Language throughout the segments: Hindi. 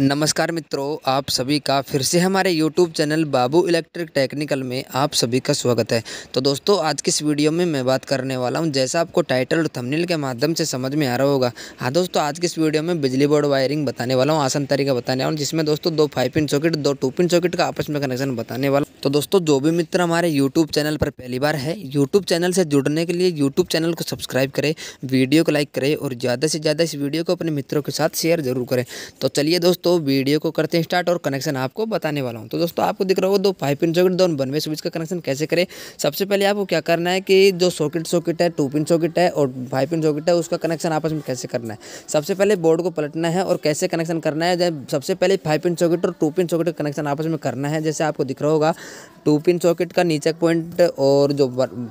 नमस्कार मित्रों आप सभी का फिर से हमारे YouTube channel Babu electric technical में आप सभी का स्वागत है तो दोस्तों आज की इस वीडियो में मैं बात करने वाला हूं जैसा आपको टाइटल और थंबनेल के माध्यम से समझ में आ रहा होगा हाँ दोस्तों आज की इस वीडियो में बिजली बोर्ड वायरिंग बताने वाला हूँ आसान तरीका बताने वाला हूँ जिसमें दोस्तों दो फाइव पिन सॉकेट दो टू पिन सॉकेट का आपस में कनेक्शन बताने वाला तो दोस्तों जो भी मित्र हमारे यूट्यूब चैनल पर पहली बार है यूट्यूब चैनल से जुड़ने के लिए यूट्यूब चैनल को सब्सक्राइब करें वीडियो को लाइक करें और ज़्यादा से ज़्यादा इस वीडियो को अपने मित्रों के साथ शेयर जरूर करें तो चलिए दोस्तों तो वीडियो को करते हैं स्टार्ट और कनेक्शन आपको बताने वाला हूँ तो दोस्तों आपको दिख रहा होगा दो फाइव पिन सॉकेट दोनों वन वे स्विच का कनेक्शन कैसे करें सबसे पहले आपको क्या करना है कि जो सॉकेट सॉकेट है टू पिन सॉकेट है और फाइव पिन सॉकेट है उसका कनेक्शन आपस में कैसे करना है सबसे पहले बोर्ड को पलटना है और कैसे कनेक्शन करना है सबसे पहले फाइव पिन सॉकेट और टू पिन सॉकेट का कनेक्शन आपस में करना है जैसे आपको दिख रहा होगा टू पिन सॉकेट का नीचे पॉइंट और जो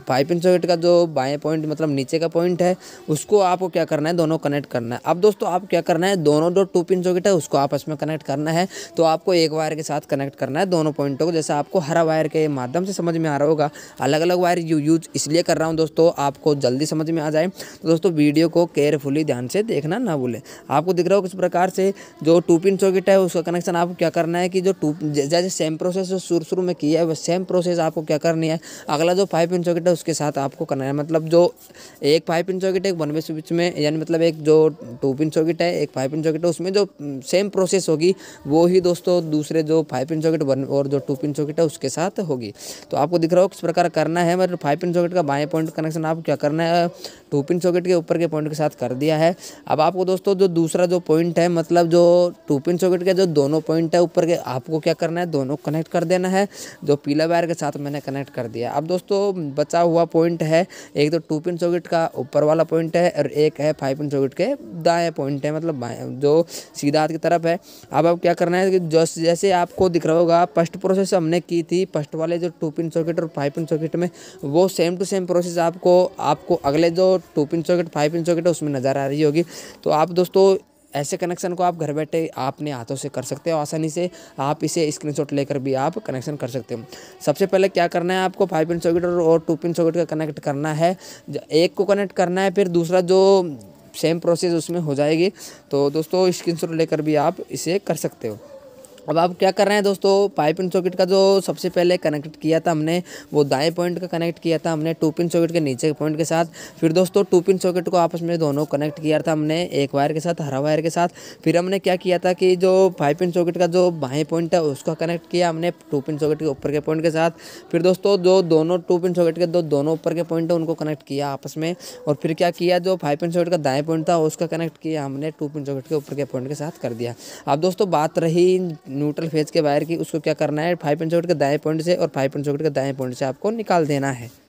फाइव पिन सॉकेट का जो बाएँ पॉइंट मतलब नीचे का पॉइंट है उसको आपको क्या करना है दोनों कनेक्ट करना है अब दोस्तों आप क्या करना है दोनों जो टू पिन सॉकेट है उसको आपस इसमें कनेक्ट करना है तो आपको एक वायर के साथ कनेक्ट करना है दोनों पॉइंटों को जैसे आपको हरा वायर के माध्यम से समझ में आ रहा होगा अलग अलग वायर यू यूज इसलिए कर रहा हूँ दोस्तों आपको जल्दी समझ में आ जाए तो दोस्तों वीडियो को केयरफुली ध्यान से देखना ना भूलें आपको दिख रहा हो किस प्रकार से जो टू पिन सॉकेट है उसका कनेक्शन आपको क्या करना है कि जो टू जैसे सेम प्रोसेस शुरू शुरू में किया है वह सेम प्रोसेस आपको क्या करनी है अगला जो फाइव पिन सॉकेट है उसके साथ आपको करना है मतलब जो एक फाइव पिन सॉकेट है एक वन वे स्विच में यानी मतलब एक जो टू पिन सॉकेट है एक फाइव पिन सॉकेट है उसमें जो सेम प्रोसेस प्रोसेस होगी वो ही दोस्तों दूसरे जो फाइव पिन सॉकेट वन और जो टू पिन सॉकेट है उसके साथ होगी तो आपको दिख रहा हो किस प्रकार करना है मतलब फाइव पिन सॉकेट का बाएं पॉइंट कनेक्शन आप क्या करना है टू पिन सॉकेट के ऊपर के पॉइंट के साथ कर दिया है अब आपको दोस्तों जो दूसरा जो पॉइंट है मतलब जो टू पिन सॉकेट के जो दोनों पॉइंट है ऊपर के आपको क्या करना है दोनों कनेक्ट कर देना है जो पीला वायर के साथ मैंने कनेक्ट कर दिया अब दोस्तों बचा हुआ पॉइंट है एक तो टू पिन सॉकेट का ऊपर वाला पॉइंट है और एक है फाइव पिन सॉकेट के दाएँ पॉइंट है मतलब जो सीधा हाथ की तरफ है अब अब क्या करना है कि जैसे आपको दिख रहा होगा फर्स्ट प्रोसेस हमने की थी फर्स्ट वाले जो टू पिन सॉकेट और फाइव पिन सॉकेट में वो सेम टू सेम प्रोसेस आपको आपको अगले जो two pin socket five pin socket है उसमें नज़र आ रही होगी तो आप दोस्तों ऐसे कनेक्शन को आप घर बैठे अपने हाथों से कर सकते हो आसानी से आप इसे स्क्रीनशॉट लेकर भी आप कनेक्शन कर सकते हो सबसे पहले क्या करना है आपको फाइव पिन सॉकेट और टू पिन सॉकेट का कनेक्ट करना है एक को कनेक्ट करना है फिर दूसरा जो सेम प्रोसेस उसमें हो जाएगी तो दोस्तों स्क्रीनशॉट लेकर भी आप इसे कर सकते हो अब आप क्या कर रहे हैं दोस्तों पाइप इन सॉकेट का जो सबसे पहले कनेक्ट किया था हमने वो दाएं पॉइंट का कनेक्ट किया था हमने टू पिन सॉकेट के नीचे के पॉइंट के साथ फिर दोस्तों टू पिन सॉकेट को आपस में दोनों कनेक्ट किया था हमने एक वायर के साथ हरा वायर के साथ फिर हमने क्या किया था कि जो फाइव पिन सॉकेट का जो बाएँ पॉइंट है उसका कनेक्ट किया हमने टू पिन सॉकेट के ऊपर के पॉइंट के साथ फिर दोस्तों जो दोनों टू पिन सॉकेट के दो दोनों ऊपर के पॉइंट है उनको कनेक्ट किया आपस में और फिर क्या किया जो फाइव पिन सॉकेट का दाएँ पॉइंट था उसका कनेक्ट किया हमने टू पिन सॉकेट के ऊपर के पॉइंट के साथ कर दिया अब दोस्तों बात रही न्यूट्रल फेज के वायर की उसको क्या करना है फाइव पॉइंट सॉकेट के दाएं पॉइंट से और फाइव पॉइंट सॉकेट के दाएं पॉइंट से आपको निकाल देना है